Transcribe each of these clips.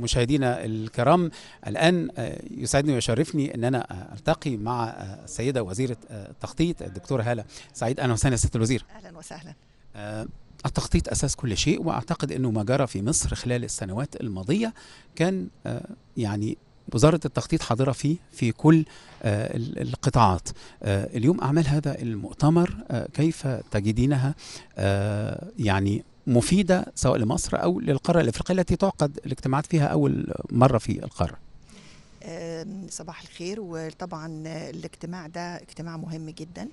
مشاهدينا الكرام الآن آه، يسعدني ويشرفني أن أنا آه، ألتقي مع آه، السيدة وزيرة التخطيط الدكتورة هالة سعيد أهلا وسهلا سيادة الوزير أهلا وسهلا التخطيط أساس كل شيء وأعتقد أنه ما جرى في مصر خلال السنوات الماضية كان يعني وزارة التخطيط حاضرة فيه في كل القطاعات اليوم أعمال هذا المؤتمر كيف تجدينها يعني مفيده سواء لمصر او للقاره الافريقيه التي تعقد الاجتماعات فيها اول مره في القاره صباح الخير وطبعا الاجتماع ده اجتماع مهم جدا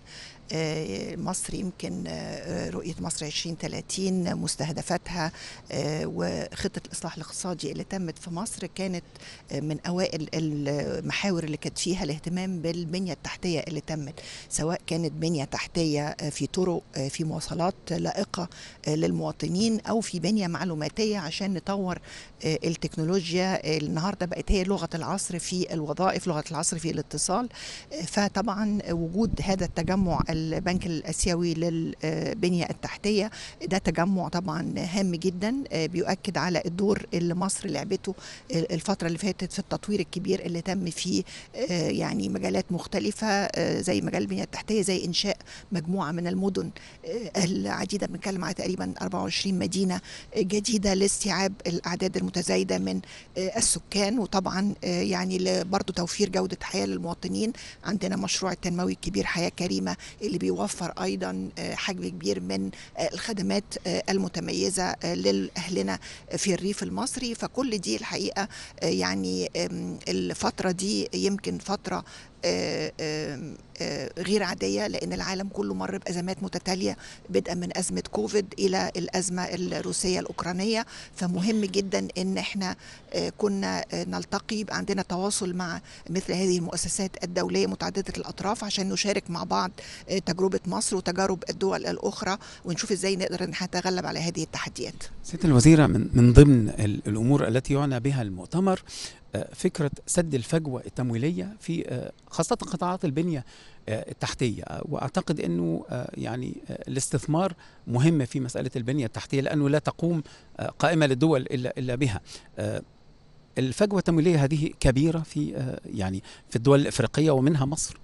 آه، مصر يمكن آه، رؤية مصر 2030 مستهدفاتها آه، وخطة الإصلاح الاقتصادي اللي تمت في مصر كانت من أوائل المحاور اللي كانت فيها الاهتمام بالبنية التحتية اللي تمت سواء كانت بنية تحتية في طرق في مواصلات لائقة للمواطنين أو في بنية معلوماتية عشان نطور التكنولوجيا النهاردة بقت هي لغة العصر في في الوظائف لغه العصر في الاتصال فطبعا وجود هذا التجمع البنك الاسيوي للبنيه التحتيه ده تجمع طبعا هام جدا بيؤكد على الدور اللي مصر لعبته الفتره اللي فاتت في التطوير الكبير اللي تم في يعني مجالات مختلفه زي مجال البنيه التحتيه زي انشاء مجموعه من المدن العديده بنتكلم على تقريبا 24 مدينه جديده لاستيعاب الاعداد المتزايده من السكان وطبعا يعني يعني برضو توفير جودة حياة للمواطنين عندنا مشروع التنموي الكبير حياة كريمة اللي بيوفر أيضا آه، حجم كبير من آه، الخدمات آه، المتميزة لأهلنا في الريف المصري فكل دي الحقيقة يعني الفترة دي يمكن فترة آه، آه، آه، غير عادية لأن العالم كله مر بأزمات متتالية بدءا من أزمة كوفيد إلى الأزمة الروسية الأوكرانية فمهم جدا أن احنا كنا نلتقي يبقى عندنا تواصل مع مثل هذه المؤسسات الدولية متعددة الأطراف عشان نشارك مع بعض تجربة مصر وتجارب الدول الأخرى ونشوف إزاي نقدر نتغلب على هذه التحديات سيدة الوزيرة من ضمن الأمور التي يعنى بها المؤتمر آه، فكرة سد الفجوة التمويلية في آه، خاصة قطاعات البنية آه، التحتية وأعتقد أنه يعني الاستثمار مهم في مسألة البنية التحتية لأنه لا تقوم قائمة للدول إلا, إلا بها الفجوة التمويلية هذه كبيرة في يعني في الدول الإفريقية ومنها مصر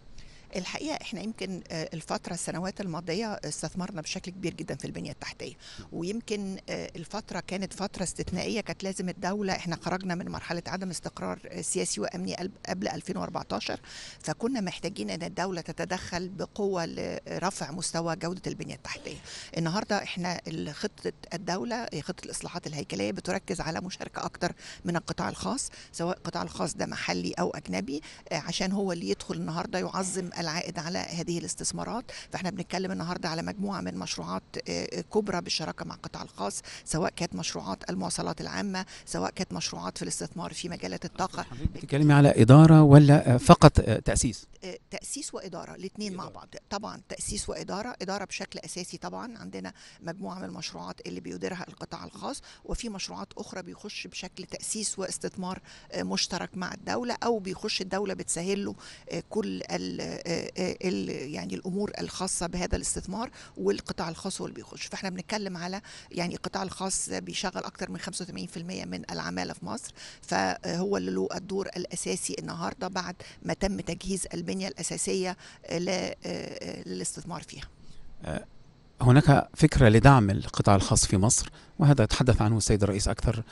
الحقيقه احنا يمكن آه، الفتره السنوات الماضيه استثمرنا بشكل كبير جدا في البنيه التحتيه ويمكن آه، الفتره كانت فتره استثنائيه كانت لازم الدوله احنا خرجنا من مرحله عدم استقرار آه، سياسي وامني قبل 2014 فكنا محتاجين ان الدوله تتدخل بقوه لرفع مستوى جوده البنيه التحتيه النهارده احنا خطه الدوله خطه الاصلاحات الهيكليه بتركز على مشاركه اكتر من القطاع الخاص سواء القطاع الخاص ده محلي او اجنبي عشان هو اللي يدخل النهارده يعظم العائد على هذه الاستثمارات فاحنا بنتكلم النهارده على مجموعه من مشروعات آه، كبرى بالشراكه مع القطاع الخاص سواء كانت مشروعات المواصلات العامه سواء كانت مشروعات في الاستثمار في مجالات الطاقه بتتكلمي على اداره ولا آه، فقط آه، تاسيس تاسيس واداره الاثنين مع بعض طبعا تاسيس واداره اداره بشكل اساسي طبعا عندنا مجموعه من المشروعات اللي بيديرها القطاع الخاص وفي مشروعات اخرى بيخش بشكل تاسيس واستثمار مشترك مع الدوله او بيخش الدوله بتسهل له كل آه، آه، يعني الامور الخاصه بهذا الاستثمار والقطاع الخاص هو اللي بيخش فاحنا بنتكلم على يعني القطاع الخاص بيشغل اكثر من 85% من العماله في مصر فهو اللي له الدور الاساسي النهارده بعد ما تم تجهيز البنيه الاساسيه آه، للاستثمار فيها هناك فكرة لدعم القطاع الخاص في مصر وهذا تحدث عنه السيد الرئيس أكثر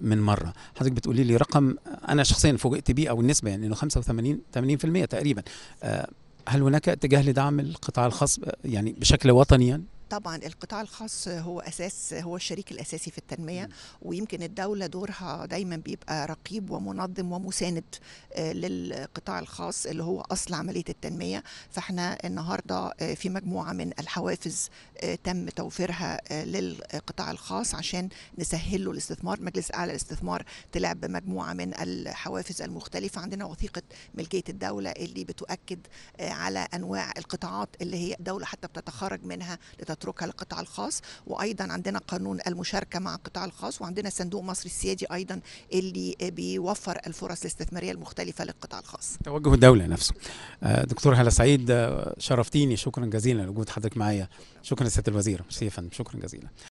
من مرة حضرتك بتقولي لي رقم انا شخصيا فوجئت بيه او النسبه يعني انه 85 80% تقريبا آه، هل هناك اتجاه لدعم القطاع الخاص آه، يعني بشكل وطني يعني؟ طبعا القطاع الخاص هو اساس هو الشريك الاساسي في التنميه ويمكن الدوله دورها دايما بيبقى رقيب ومنظم ومساند آه، للقطاع الخاص اللي هو اصل عمليه التنميه فاحنا النهارده آه، في مجموعه من الحوافز آه، تم توفيرها للقطاع الخاص عشان نسهل له الاستثمار مجلس اعلى الاستثمار طلع بمجموعه من الحوافز المختلفه عندنا وثيقه ملكيه الدوله اللي بتؤكد على انواع القطاعات اللي هي الدوله حتى بتتخرج منها لتطوير نتركها للقطاع الخاص وايضا عندنا قانون المشاركه مع القطاع الخاص وعندنا صندوق مصر السيادي ايضا اللي بيوفر الفرص الاستثماريه المختلفه للقطاع الخاص توجه الدوله نفسه آه، دكتور هلا سعيد آه، شرفتيني شكرا جزيلا لوجود حضرتك معايا شكرا سياده الوزير شكرا جزيلا